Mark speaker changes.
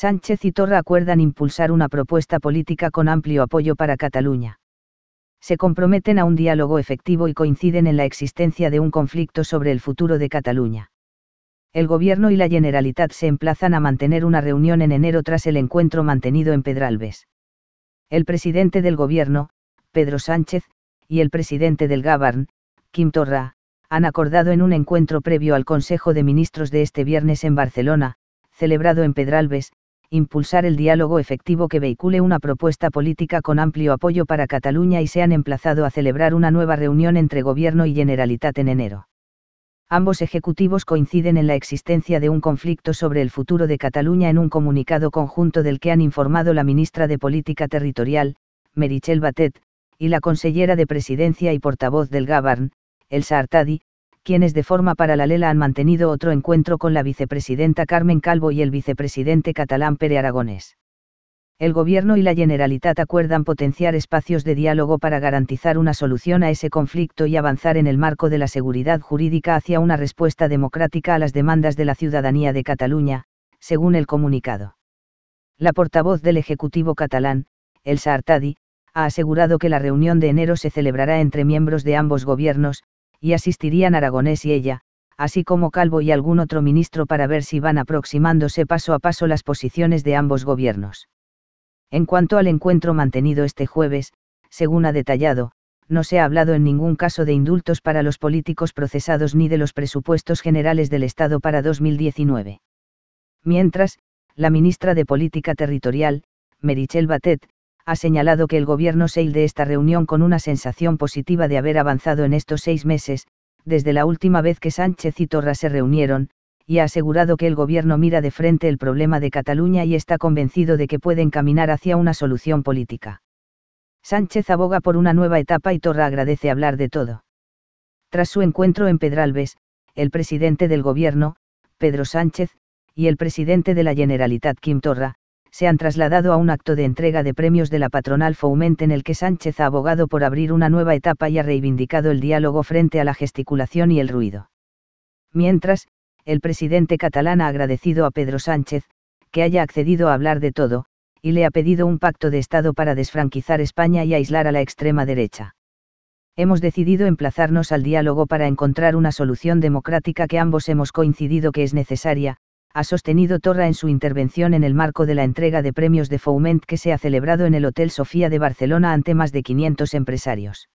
Speaker 1: Sánchez y Torra acuerdan impulsar una propuesta política con amplio apoyo para Cataluña. Se comprometen a un diálogo efectivo y coinciden en la existencia de un conflicto sobre el futuro de Cataluña. El Gobierno y la Generalitat se emplazan a mantener una reunión en enero tras el encuentro mantenido en Pedralbes. El presidente del Gobierno, Pedro Sánchez, y el presidente del Gabarn, Kim Torra, han acordado en un encuentro previo al Consejo de Ministros de este viernes en Barcelona, celebrado en Pedralbes, impulsar el diálogo efectivo que vehicule una propuesta política con amplio apoyo para Cataluña y se han emplazado a celebrar una nueva reunión entre Gobierno y Generalitat en enero. Ambos ejecutivos coinciden en la existencia de un conflicto sobre el futuro de Cataluña en un comunicado conjunto del que han informado la ministra de Política Territorial, Merichel Batet, y la consellera de Presidencia y portavoz del Gabarn, Elsa Artadi, quienes de forma paralela han mantenido otro encuentro con la vicepresidenta Carmen Calvo y el vicepresidente catalán Pere Aragonés. El Gobierno y la Generalitat acuerdan potenciar espacios de diálogo para garantizar una solución a ese conflicto y avanzar en el marco de la seguridad jurídica hacia una respuesta democrática a las demandas de la ciudadanía de Cataluña, según el comunicado. La portavoz del Ejecutivo catalán, el Artadi, ha asegurado que la reunión de enero se celebrará entre miembros de ambos gobiernos, y asistirían Aragonés y ella, así como Calvo y algún otro ministro para ver si van aproximándose paso a paso las posiciones de ambos gobiernos. En cuanto al encuentro mantenido este jueves, según ha detallado, no se ha hablado en ningún caso de indultos para los políticos procesados ni de los presupuestos generales del Estado para 2019. Mientras, la ministra de Política Territorial, Merichel Batet, ha señalado que el gobierno se de esta reunión con una sensación positiva de haber avanzado en estos seis meses, desde la última vez que Sánchez y Torra se reunieron, y ha asegurado que el gobierno mira de frente el problema de Cataluña y está convencido de que pueden caminar hacia una solución política. Sánchez aboga por una nueva etapa y Torra agradece hablar de todo. Tras su encuentro en Pedralbes, el presidente del gobierno, Pedro Sánchez, y el presidente de la Generalitat Kim Torra, se han trasladado a un acto de entrega de premios de la patronal Foment en el que Sánchez ha abogado por abrir una nueva etapa y ha reivindicado el diálogo frente a la gesticulación y el ruido. Mientras, el presidente catalán ha agradecido a Pedro Sánchez, que haya accedido a hablar de todo, y le ha pedido un pacto de Estado para desfranquizar España y aislar a la extrema derecha. Hemos decidido emplazarnos al diálogo para encontrar una solución democrática que ambos hemos coincidido que es necesaria, ha sostenido Torra en su intervención en el marco de la entrega de premios de Foment que se ha celebrado en el Hotel Sofía de Barcelona ante más de 500 empresarios.